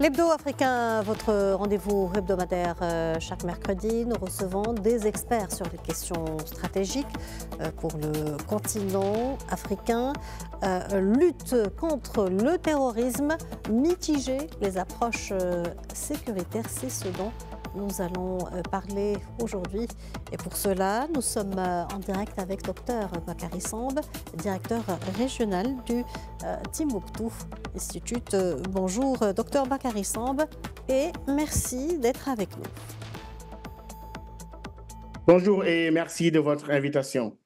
L'hebdo africain, votre rendez-vous hebdomadaire euh, chaque mercredi. Nous recevons des experts sur les questions stratégiques euh, pour le continent africain. Euh, lutte contre le terrorisme, mitiger les approches sécuritaires, c'est ce dont nous allons euh, parler aujourd'hui. Et pour cela, nous sommes euh, en direct avec Dr Bakary Samb, directeur régional du euh, Timbuktu Institute. Bonjour Dr Bakary Samb et merci d'être avec nous. Bonjour et merci de votre invitation.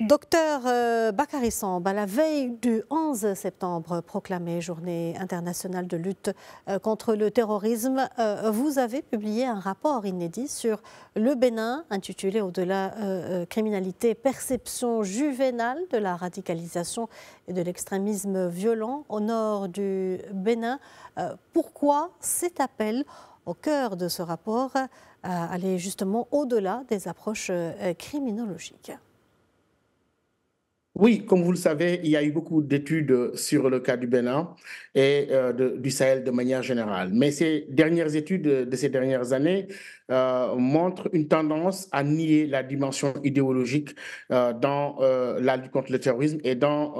Docteur euh, à ben, la veille du 11 septembre, proclamée Journée internationale de lutte euh, contre le terrorisme, euh, vous avez publié un rapport inédit sur le Bénin, intitulé Au-delà euh, criminalité, perception juvénale de la radicalisation et de l'extrémisme violent au nord du Bénin. pourquoi cet appel au cœur de ce rapport allait justement au-delà des approches criminologiques oui, comme vous le savez, il y a eu beaucoup d'études euh, sur le cas du Bénin et euh, du Sahel de manière générale. Mais ces dernières études euh, de ces dernières années montrent une tendance à nier la dimension idéologique dans la lutte contre le terrorisme et dans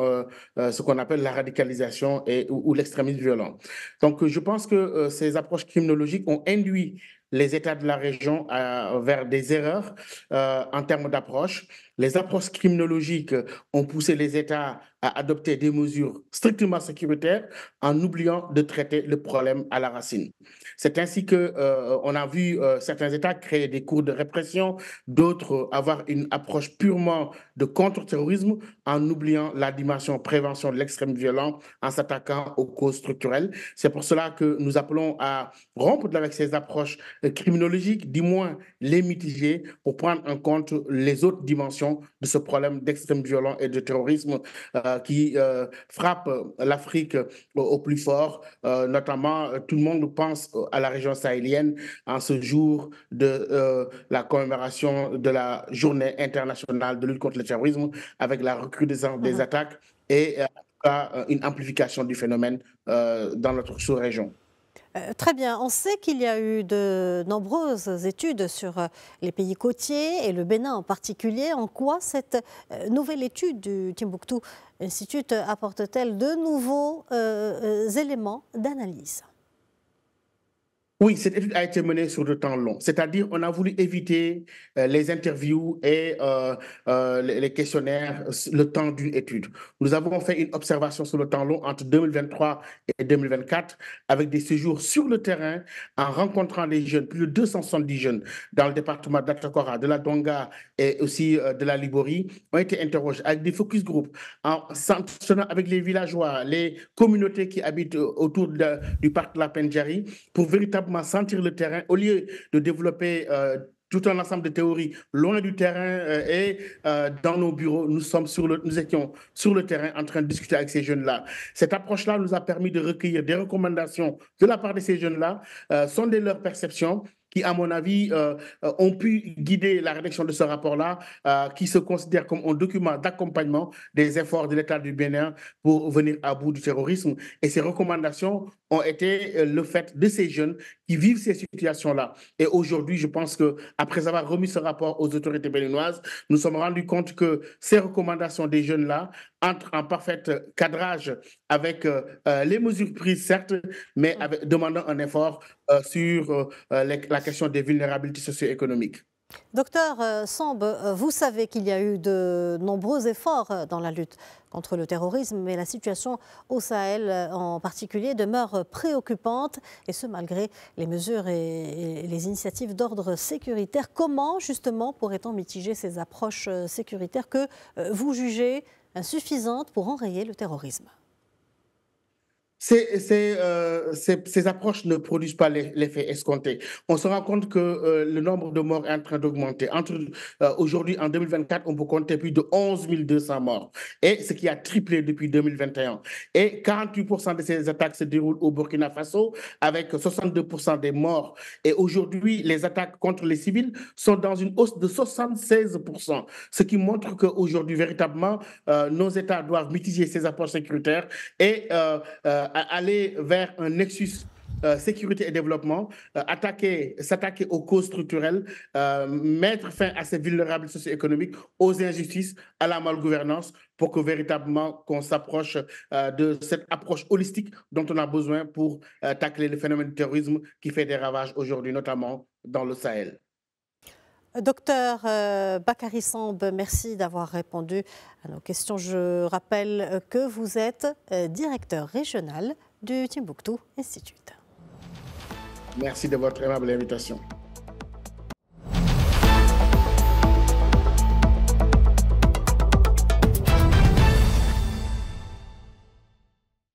ce qu'on appelle la radicalisation et, ou l'extrémisme violent. Donc je pense que ces approches criminologiques ont induit les États de la région euh, vers des erreurs euh, en termes d'approche. Les approches criminologiques ont poussé les États à adopter des mesures strictement sécuritaires en oubliant de traiter le problème à la racine. C'est ainsi que euh, on a vu euh, certains États créer des cours de répression, d'autres avoir une approche purement de contre-terrorisme en oubliant la dimension prévention de l'extrême violent en s'attaquant aux causes structurelles. C'est pour cela que nous appelons à rompre avec ces approches euh, criminologiques, du moins les mitiger pour prendre en compte les autres dimensions de ce problème d'extrême violent et de terrorisme. Euh, qui euh, frappe euh, l'Afrique au plus fort. notamment, tout le monde pense à la région sahélienne en ce jour de la commémoration de la journée internationale de lutte contre le terrorisme avec la recrudescence des attaques et une amplification du phénomène dans notre sous-région. Euh, très bien. On sait qu'il y a eu de nombreuses études sur euh, les pays côtiers et le Bénin en particulier. En quoi cette euh, nouvelle étude du Timbuktu Institute apporte-t-elle de nouveaux éléments d'analyse oui, cette étude a été menée sur le temps long. C'est-à-dire, on a voulu éviter euh, les interviews et euh, euh, les questionnaires, le temps d'une étude. Nous avons fait une observation sur le temps long entre 2023 et 2024 avec des séjours sur le terrain en rencontrant les jeunes, plus de 270 jeunes dans le département d'Atakora, de la Donga et aussi de la Liborie ont été interrogés avec des focus groupes, en s'entraînant avec les villageois, les communautés qui habitent autour du parc de la Pendjari pour véritablement sentir le terrain au lieu de développer euh, tout un ensemble de théories loin du terrain euh, et euh, dans nos bureaux, nous, sommes sur nous étions sur le terrain en train de discuter avec ces jeunes-là. Cette approche-là nous a permis de recueillir des recommandations de la part de ces jeunes-là, euh, sonder leur perception qui, à mon avis, ont pu guider la rédaction de ce rapport-là, qui se considère comme un document d'accompagnement des efforts de l'État du Bénin pour venir à bout du terrorisme. Et ces recommandations ont été euh, le fait de ces jeunes qui vivent ces situations-là. Et aujourd'hui, je pense que après avoir remis ce rapport aux autorités béninoises, nous sommes rendus compte que ces recommandations des jeunes-là entrent en parfait euh, cadrage avec euh, les mesures prises, certes, mais mm. avec, demandant un effort sur la question des vulnérabilités socio-économiques. Docteur euh, Sambe, euh, vous savez qu'il y a eu de nombreux efforts euh, dans la lutte contre le terrorisme, mais la situation au Sahel en particulier demeure préoccupante, et ce malgré les mesures et les initiatives d'ordre sécuritaire. Comment justement pourrait-on mitiger ces approches sécuritaires que vous jugez insuffisantes pour enrayer le terrorisme ces, euh, ces, approches ne produisent pas l'effet escompté. On se rend compte que euh, le nombre de morts est en train d'augmenter. Entre euh, aujourd'hui, en 2024, on peut compter plus de 11 200 morts, et ce qui a triplé depuis 2021. Et 48% de ces attaques se déroulent au Burkina Faso, avec 62% des morts. Et aujourd'hui, les attaques contre les civils sont dans une hausse de 76%, ce qui montre qu'aujourd'hui, véritablement, nos États doivent mitiger ces approches sécuritaires et euh, aller vers un nexus euh, sécurité et développement, euh, attaquer, s'attaquer aux causes structurelles, mettre fin à ces vulnérables socio-économiques, aux injustices, à la malgouvernance, pour que véritablement qu'on s'approche de cette approche holistique dont on a besoin pour tacler le phénomène du terrorisme qui fait des ravages aujourd'hui, notamment dans le Sahel. Docteur euh, Bakary merci d'avoir répondu à nos questions. Je rappelle que vous êtes euh, directeur régional du Timbuktu Institute. Merci de votre aimable invitation.